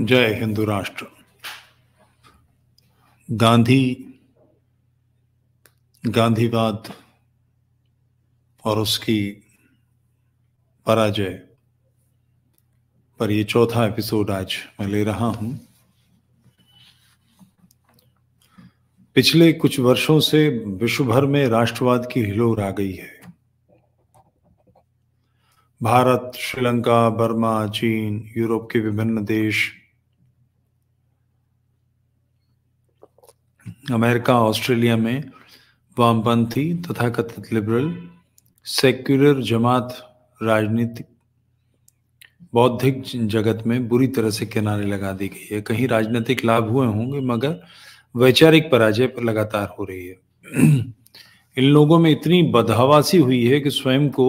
जय हिंदू राष्ट्र गांधी गांधीवाद और उसकी पराजय पर ये चौथा एपिसोड आज मैं ले रहा हूं पिछले कुछ वर्षों से विश्व भर में राष्ट्रवाद की हिलोर आ गई है भारत श्रीलंका बर्मा चीन यूरोप के विभिन्न देश अमेरिका ऑस्ट्रेलिया में वामपंथी तथा कथित लिबरल सेक्युलर जमात राजनीतिक बौद्धिक जगत में बुरी तरह से किनारे लगा दी गई है कहीं राजनीतिक लाभ हुए होंगे मगर वैचारिक पराजय पर लगातार हो रही है इन लोगों में इतनी बदहवासी हुई है कि स्वयं को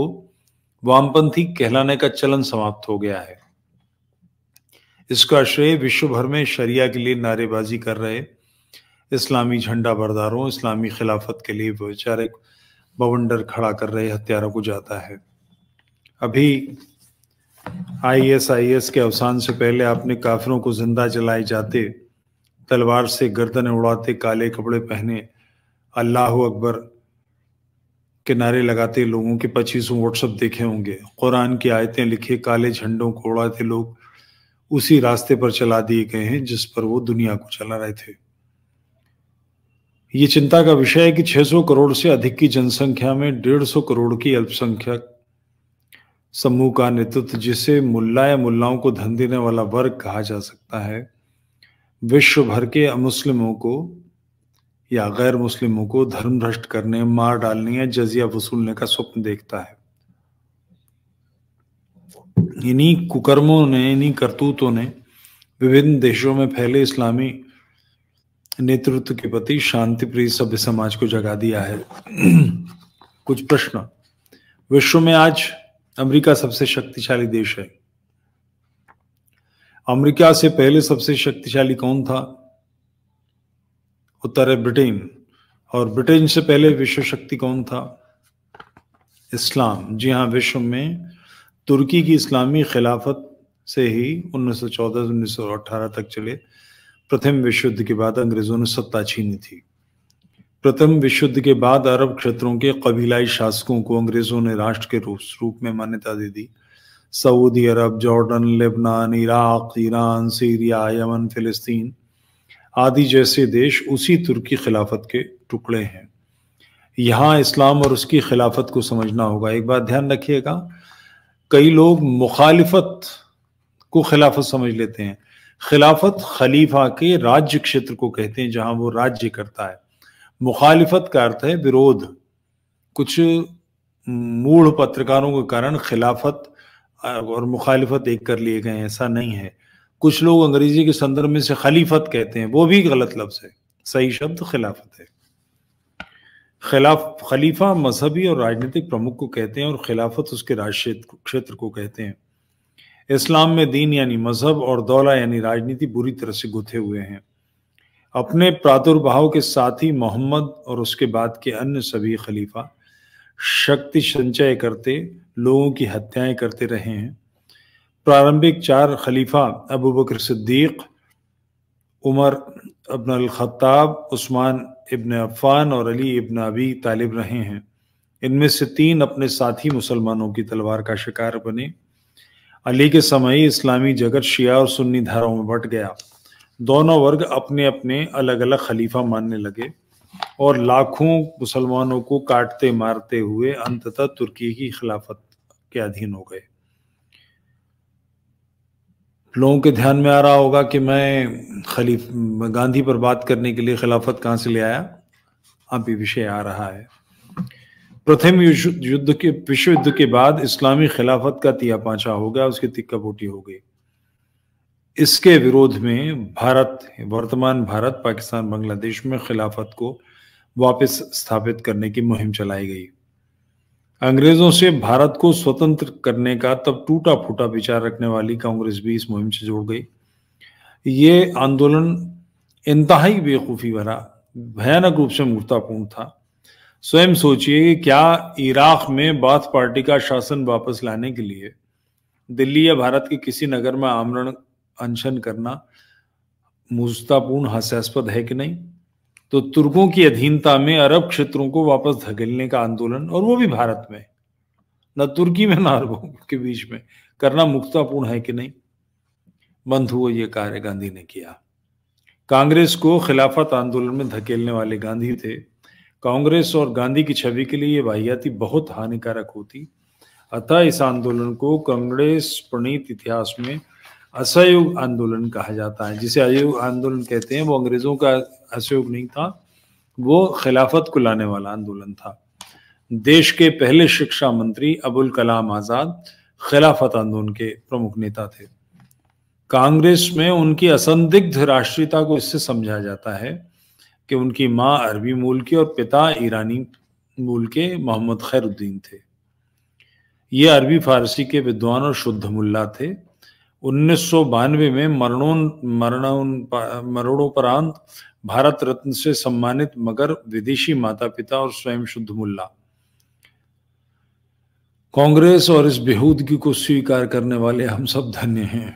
वामपंथी कहलाने का चलन समाप्त हो गया है इसका श्रेय विश्व भर में शरिया के लिए नारेबाजी कर रहे इस्लामी झंडा बरदारों इस्लामी खिलाफत के लिए बेचारे बवंडर खड़ा कर रहे हत्यारों को जाता है अभी आईएसआईएस के अवसान से पहले आपने काफिरों को जिंदा जलाए जाते तलवार से गर्दन उड़ाते काले कपड़े पहने अल्लाह अकबर के नारे लगाते लोगों के पच्चीसों व्हाट्सअप देखे होंगे कुरान की आयतें लिखे काले झंडों को उड़ाते लोग उसी रास्ते पर चला दिए गए हैं जिस पर वो दुनिया को चला रहे थे ये चिंता का विषय है कि 600 करोड़ से अधिक की जनसंख्या में 150 करोड़ की अल्पसंख्यक समूह का नेतृत्व जिसे मुल्ला या मुल्लाओं को धन देने वाला वर्ग कहा जा सकता है विश्व भर के अमुस्लिमों को या गैर मुस्लिमों को धर्म भ्रष्ट करने मार डालने या जजिया वसूलने का स्वप्न देखता है इन्हीं कुकर्मों ने इन्हीं करतूतों ने विभिन्न देशों में फैले इस्लामी नेतृत्व के प्रति शांति प्रिय सभ्य समाज को जगा दिया है कुछ प्रश्न विश्व में आज अमेरिका सबसे शक्तिशाली देश है अमेरिका से पहले सबसे शक्तिशाली कौन था उत्तर है ब्रिटेन और ब्रिटेन से पहले विश्व शक्ति कौन था इस्लाम जी हाँ विश्व में तुर्की की इस्लामी खिलाफत से ही 1914 1918 तक चले प्रथम विश्व युद्ध के बाद अंग्रेजों ने सत्ता छीनी थी प्रथम विश्व युद्ध के बाद अरब क्षेत्रों के कबीलाई शासकों को अंग्रेजों ने राष्ट्र के रूप में मान्यता दे दी Saudi Arab Jordan Lebanon Iraq Iran Syria Yemen Palestine आदि जैसे देश उसी तुर्की खिलाफत के टुकड़े हैं यहाँ इस्लाम और उसकी खिलाफत को समझना होगा एक बात ध्यान रखिएगा कई लोग मुखालिफत को खिलाफत समझ लेते हैं खिलाफत खलीफा के राज्य क्षेत्र को कहते हैं जहां वो राज्य करता है मुखालिफत का अर्थ है विरोध कुछ मूढ़ पत्रकारों के कारण खिलाफत और मुखालिफत एक कर लिए गए ऐसा नहीं है कुछ लोग अंग्रेजी के संदर्भ में से खलीफत कहते हैं वो भी गलत लफ्ज है सही शब्द खिलाफत है खिलाफ खलीफा मजहबी और राजनीतिक प्रमुख को कहते हैं और खिलाफत उसके राज क्षेत्र को कहते हैं इस्लाम में दीन यानी मजहब और दौला यानी राजनीति बुरी तरह से गुथे हुए हैं अपने प्रादुर्भाव के साथ ही मोहम्मद और उसके बाद के अन्य सभी खलीफा शक्ति संचय करते लोगों की हत्याएं करते रहे हैं प्रारंभिक चार खलीफा अबू बकर सिद्दीक उमर अबन अलखताब उस्मान इबन अफ़ान और अली इबन अबी तालिब रहे हैं इनमें से तीन अपने साथी मुसलमानों की तलवार का शिकार बने अली के समय इस्लामी जगत शिया और सुन्नी धाराओं में बट गया दोनों वर्ग अपने अपने अलग अलग खलीफा मानने लगे और लाखों मुसलमानों को काटते मारते हुए अंततः तुर्की की खिलाफत के अधीन हो गए लोगों के ध्यान में आ रहा होगा कि मैं खलीफ गांधी पर बात करने के लिए खिलाफत कहां से ले आया अभी विषय आ रहा है प्रथम युद्ध के विश्व युद्ध के बाद इस्लामी खिलाफत का तिया पांचा हो गया उसकी तिक्का बोटी हो गई इसके विरोध में भारत वर्तमान भारत पाकिस्तान बांग्लादेश में खिलाफत को वापस स्थापित करने की मुहिम चलाई गई अंग्रेजों से भारत को स्वतंत्र करने का तब टूटा फूटा विचार रखने वाली कांग्रेस भी इस मुहिम से जुड़ गई ये आंदोलन इंतहाई बेवकूफ़ी भरा भयानक रूप से मूर्तापूर्ण था स्वयं सोचिए कि क्या इराक में बाथ पार्टी का शासन वापस लाने के लिए दिल्ली या भारत के किसी नगर में आमरण अनशन करना मूर्तापूर्ण हास्यास्पद है कि नहीं तो तुर्कों की अधीनता में अरब क्षेत्रों को वापस धकेलने का आंदोलन और वो भी भारत में न तुर्की में न अरबों के बीच में करना मुक्तापूर्ण है कि नहीं बंद हुआ ये कार्य गांधी ने किया कांग्रेस को खिलाफत आंदोलन में धकेलने वाले गांधी थे कांग्रेस और गांधी की छवि के लिए ये वाहियाती बहुत हानिकारक होती अतः इस आंदोलन को कांग्रेस प्रणीत इतिहास में असहयोग आंदोलन कहा जाता है जिसे अयोग आंदोलन कहते हैं वो अंग्रेजों का असहयोग नहीं था वो खिलाफत को लाने वाला आंदोलन था देश के पहले शिक्षा मंत्री अबुल कलाम आज़ाद खिलाफत आंदोलन के प्रमुख नेता थे कांग्रेस में उनकी असंदिग्ध राष्ट्रीयता को इससे समझा जाता है कि उनकी माँ अरबी मूल की और पिता ईरानी मूल के मोहम्मद खैरुद्दीन थे ये अरबी फारसी के विद्वान और शुद्ध मुल्ला थे उन्नीस सौ बानवे में मरणों मरण मरणोपरांत भारत रत्न से सम्मानित मगर विदेशी माता पिता और स्वयं शुद्ध मुल्ला कांग्रेस और इस बेहूदगी को स्वीकार करने वाले हम सब धन्य हैं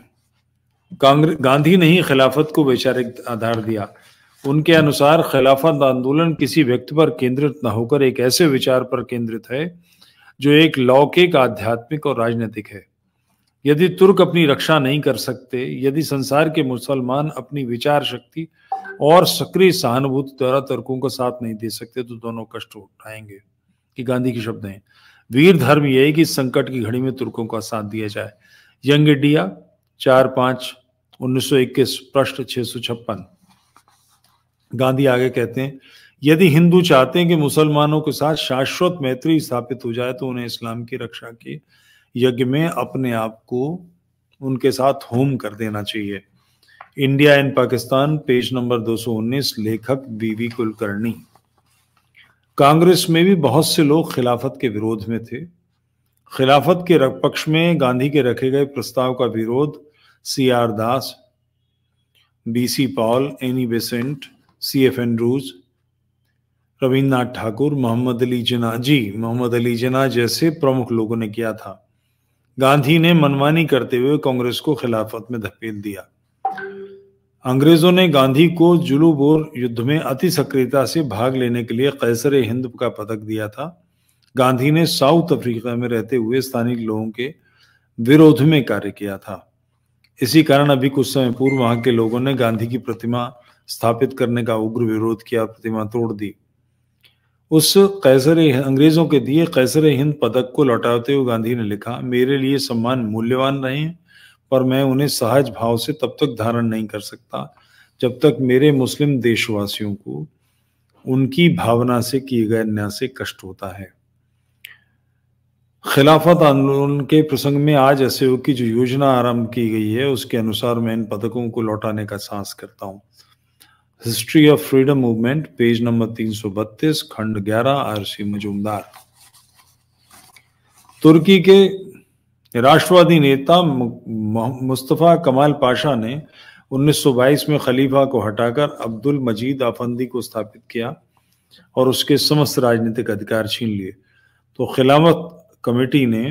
कांग्रेस गांधी ने ही खिलाफत को वैचारिक आधार दिया उनके अनुसार खिलाफत आंदोलन किसी व्यक्ति पर केंद्रित न होकर एक ऐसे विचार पर केंद्रित है जो एक लौकिक आध्यात्मिक और राजनीतिक है यदि तुर्क अपनी रक्षा नहीं कर सकते यदि संसार के मुसलमान अपनी विचार शक्ति और सक्रिय सहानुभूति द्वारा तुर्कों का साथ नहीं दे सकते तो दोनों कष्ट उठाएंगे कि गांधी के शब्द हैं वीर धर्म यह है कि संकट की घड़ी में तुर्कों का साथ दिया जाए यंग इंडिया चार पांच उन्नीस सौ इक्कीस पृष्ठ छह सौ छप्पन गांधी आगे कहते हैं यदि हिंदू चाहते हैं कि मुसलमानों के साथ शाश्वत मैत्री स्थापित हो जाए तो उन्हें इस्लाम की रक्षा के यज्ञ में अपने आप को उनके साथ होम कर देना चाहिए India and Pakistan page number 219 लेखक बीवी कुलकर्णी कांग्रेस में भी बहुत से लोग खिलाफत के विरोध में थे खिलाफत के पक्ष में गांधी के रखे गए प्रस्ताव का विरोध C R Das B C Pal Annie Besant C F Andrews Rabindranath Thakur Mohammad Ali Jinnah ji Mohammad Ali जना जैसे प्रमुख लोगों ने किया था गांधी ने मनमानी करते हुए कांग्रेस को खिलाफत में धकेल दिया अंग्रेजों ने गांधी को जुलूब युद्ध में अति सक्रियता से भाग लेने के लिए कैसर हिंद का पदक दिया था गांधी ने साउथ अफ्रीका में रहते हुए स्थानीय लोगों के विरोध में कार्य किया था इसी कारण अभी कुछ समय पूर्व वहां के लोगों ने गांधी की प्रतिमा स्थापित करने का उग्र विरोध किया प्रतिमा तोड़ दी उस कैसर अंग्रेजों के दिए कैसर हिंद पदक को लौटाते हुए गांधी ने लिखा मेरे लिए सम्मान मूल्यवान रहे पर मैं उन्हें सहज भाव से तब तक धारण नहीं कर सकता जब तक मेरे मुस्लिम देशवासियों को उनकी भावना से किए गए न्याय से कष्ट होता है खिलाफत आंदोलन के प्रसंग में आज ऐसे की जो योजना आरंभ की गई है उसके अनुसार मैं इन पदकों को लौटाने का साहस करता हूं history of freedom movement page number 332 खंड 11 आरसी मजूमदार तुर्की के राष्ट्रवादी नेता मुस्तफ़ा कमाल पाशा ने 1922 में खलीफा को हटाकर अब्दुल मजीद आफंदी को स्थापित किया और उसके समस्त राजनीतिक अधिकार छीन लिए तो खिलाफत कमेटी ने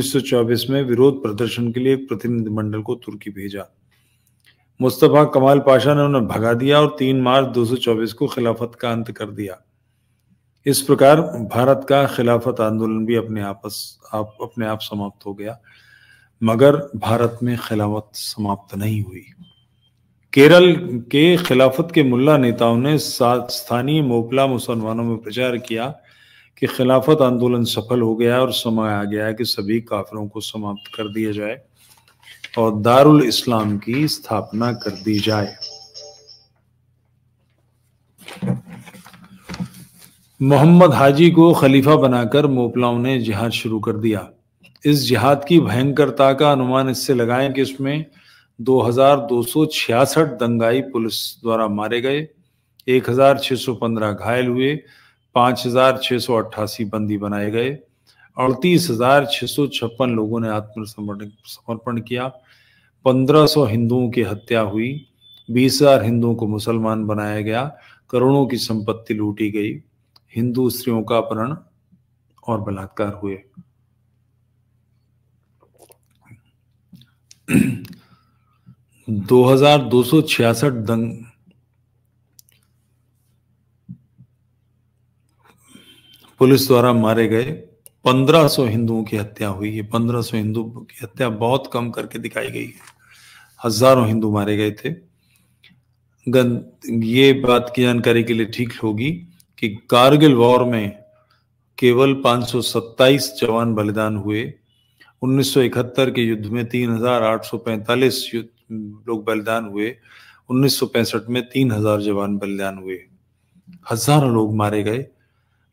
1924 में विरोध प्रदर्शन के लिए एक प्रतिनिधिमंडल को तुर्की भेजा मुस्तफ़ा कमाल पाशा ने उन्हें भगा दिया और 3 मार्च 224 को खिलाफत का अंत कर दिया इस प्रकार भारत का खिलाफत आंदोलन भी अपने आपस आप अपने आप समाप्त हो गया मगर भारत में खिलाफत समाप्त नहीं हुई केरल के खिलाफत के मुल्ला नेताओं ने स्थानीय मोपला मुसलमानों में प्रचार किया कि खिलाफत आंदोलन सफल हो गया और समय आ गया है कि सभी काफिरों को समाप्त कर दिया जाए और दारुल इस्लाम की स्थापना कर दी जाए मोहम्मद हाजी को खलीफा बनाकर मोपलाओं ने जिहाद शुरू कर दिया इस जिहाद की भयंकरता का अनुमान इससे लगाएं कि इसमें 2266 दंगाई पुलिस द्वारा मारे गए 1615 घायल हुए 5688 बंदी बनाए गए अड़तीस लोगों ने आत्मसमर्पण किया 1500 हिंदुओं की हत्या हुई बीस हजार हिंदुओं को मुसलमान बनाया गया करोड़ों की संपत्ति लूटी गई हिंदू स्त्रियों का अपहरण और बलात्कार हुए दो हजार दो सौ छियासठ दंग पुलिस द्वारा मारे गए 1500 हिंदुओं की हत्या हुई है 1500 हिंदुओं की हत्या बहुत कम करके दिखाई गई है हजारों हिंदू मारे गए थे ये बात की जानकारी के लिए ठीक होगी कि कारगिल वॉर में केवल 527 जवान बलिदान हुए 1971 के युद्ध में 3,845 लोग बलिदान हुए 1965 में 3,000 जवान बलिदान हुए हजारों लोग मारे गए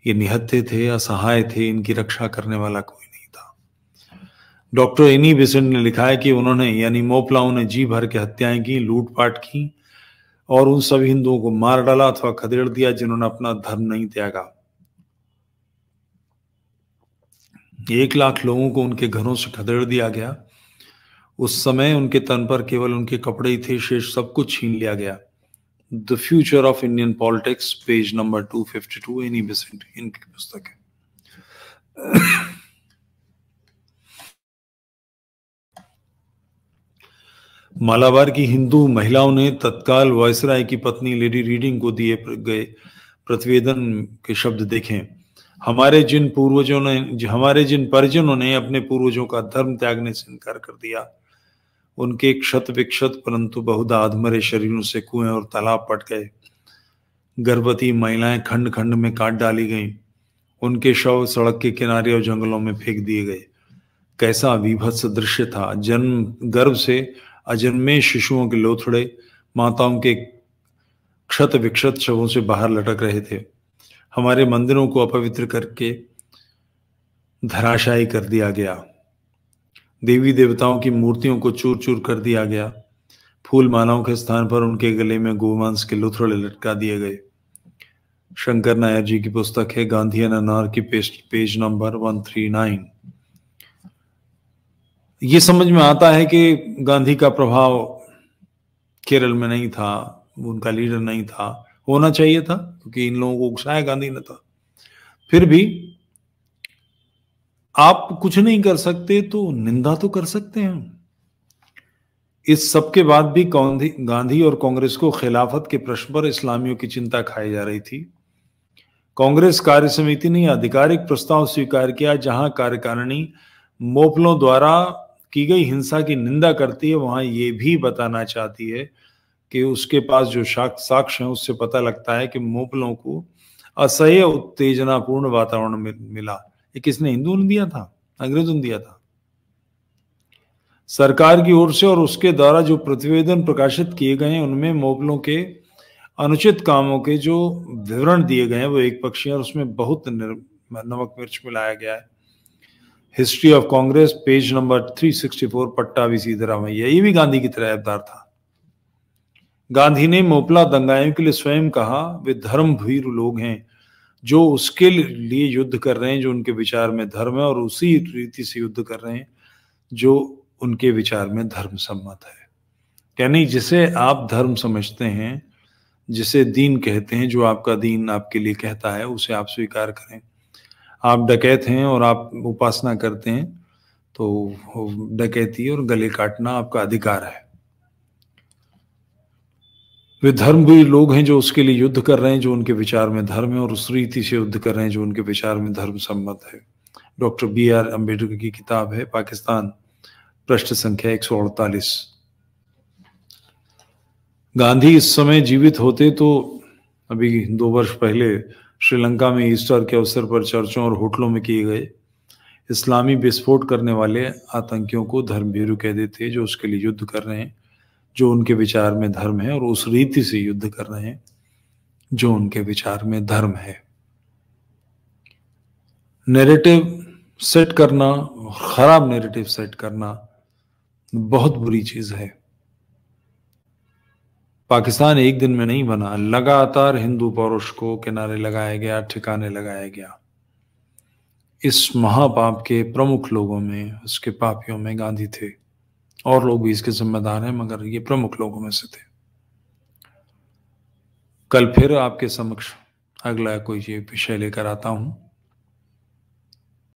ये निहत्थे थे असहाय थे इनकी रक्षा करने वाला कोई डॉक्टर एनी बेसेंट ने लिखा है कि उन्होंने यानी मोपलाओं ने जी भर के हत्याएं की लूटपाट की और उन सभी हिंदुओं को मार डाला अथवा खदेड़ दिया जिन्होंने अपना धर्म नहीं त्यागा एक लाख लोगों को उनके घरों से खदेड़ दिया गया उस समय उनके तन पर केवल उनके कपड़े ही थे शेष सब कुछ छीन लिया गया the future of Indian politics page number two fifty two Annie Besant इनकी पुस्तक है मालाबार की हिंदू महिलाओं ने तत्काल वायसराय की पत्नी लेडी रीडिंग को दिए गए प्रतिवेदन के शब्द देखें हमारे जिन पूर्वजों ने हमारे जिन परिजनों ने अपने पूर्वजों का धर्म त्यागने से इनकार कर दिया उनके क्षत विक्षत परंतु बहुधा आधमरे शरीरों से कुएं और तालाब पट गए गर्भवती महिलाएं खंड खंड में काट डाली गईं उनके शव सड़क के किनारे और जंगलों में फेंक दिए गए कैसा विभत्स दृश्य था जन्म गर्भ से अजन्मे शिशुओं के लोथड़े माताओं के क्षत विक्षत शवों से बाहर लटक रहे थे हमारे मंदिरों को अपवित्र करके धराशायी कर दिया गया देवी देवताओं की मूर्तियों को चूर चूर कर दिया गया फूल मालाओं के स्थान पर उनके गले में गोमांस के लुथड़े लटका दिए गए शंकर नायर जी की पुस्तक है गांधी अनार की page, page number one three nine ये समझ में आता है कि गांधी का प्रभाव केरल में नहीं था उनका लीडर नहीं था होना चाहिए था क्योंकि इन लोगों को उकसाया गांधी ने था फिर भी आप कुछ नहीं कर सकते तो निंदा तो कर सकते हैं इस सब के बाद भी गांधी और कांग्रेस को खिलाफत के प्रश्न पर इस्लामियों की चिंता खाई जा रही थी कांग्रेस कार्य समिति ने आधिकारिक प्रस्ताव स्वीकार किया जहां कार्यकारिणी मोपलों द्वारा की गई हिंसा की निंदा करती है वहां ये भी बताना चाहती है कि उसके पास जो साक्ष्य हैं उससे पता लगता है कि मोपलों को असह्य उत्तेजनापूर्ण वातावरण में मिला ये किसने हिंदू ने दिया था अंग्रेजों ने दिया था सरकार की ओर से और उसके द्वारा जो प्रतिवेदन प्रकाशित किए गए हैं उनमें मोगलों के अनुचित कामों के जो विवरण दिए गए हैं वो एक पक्षीय और उसमें बहुत नमक मिर्च मिलाया गया है history of Congress page number 364 पट्टा भी सीधे मैया ये भी गांधी की तरह अवतार था गांधी ने मोपला दंगाइयों के लिए स्वयं कहा वे धर्म भीर लोग हैं जो उसके लिए युद्ध कर रहे हैं जो उनके विचार में धर्म है और उसी रीति से युद्ध कर रहे हैं जो उनके विचार में धर्म सम्मत है यानी जिसे आप धर्म समझते हैं जिसे दीन कहते हैं जो आपका दीन आपके लिए कहता है उसे आप स्वीकार करें आप डकैत हैं और आप उपासना करते हैं तो डकैती और गले काटना आपका अधिकार है वे धर्म भी लोग हैं जो उसके लिए युद्ध कर रहे हैं जो उनके विचार में धर्म है और उस रीति से युद्ध कर रहे हैं जो उनके विचार में धर्म सम्मत है डॉक्टर बी आर अम्बेडकर की किताब है पाकिस्तान पृष्ठ संख्या एक गांधी इस समय जीवित होते तो अभी दो वर्ष पहले श्रीलंका में ईस्टर के अवसर पर चर्चों और होटलों में किए गए इस्लामी विस्फोट करने वाले आतंकियों को भीरू कह देते हैं जो उसके लिए युद्ध कर रहे हैं जो उनके विचार में धर्म है और उस रीति से युद्ध कर रहे हैं जो उनके विचार में धर्म है नेरेटिव सेट करना खराब नेरेटिव सेट करना बहुत बुरी चीज़ है पाकिस्तान एक दिन में नहीं बना लगातार हिंदू पौरुष को किनारे लगाया गया ठिकाने लगाया गया इस महापाप के प्रमुख लोगों में उसके पापियों में गांधी थे और लोग भी इसके जिम्मेदार हैं मगर ये प्रमुख लोगों में से थे कल फिर आपके समक्ष अगला कोई ये विषय लेकर आता हूं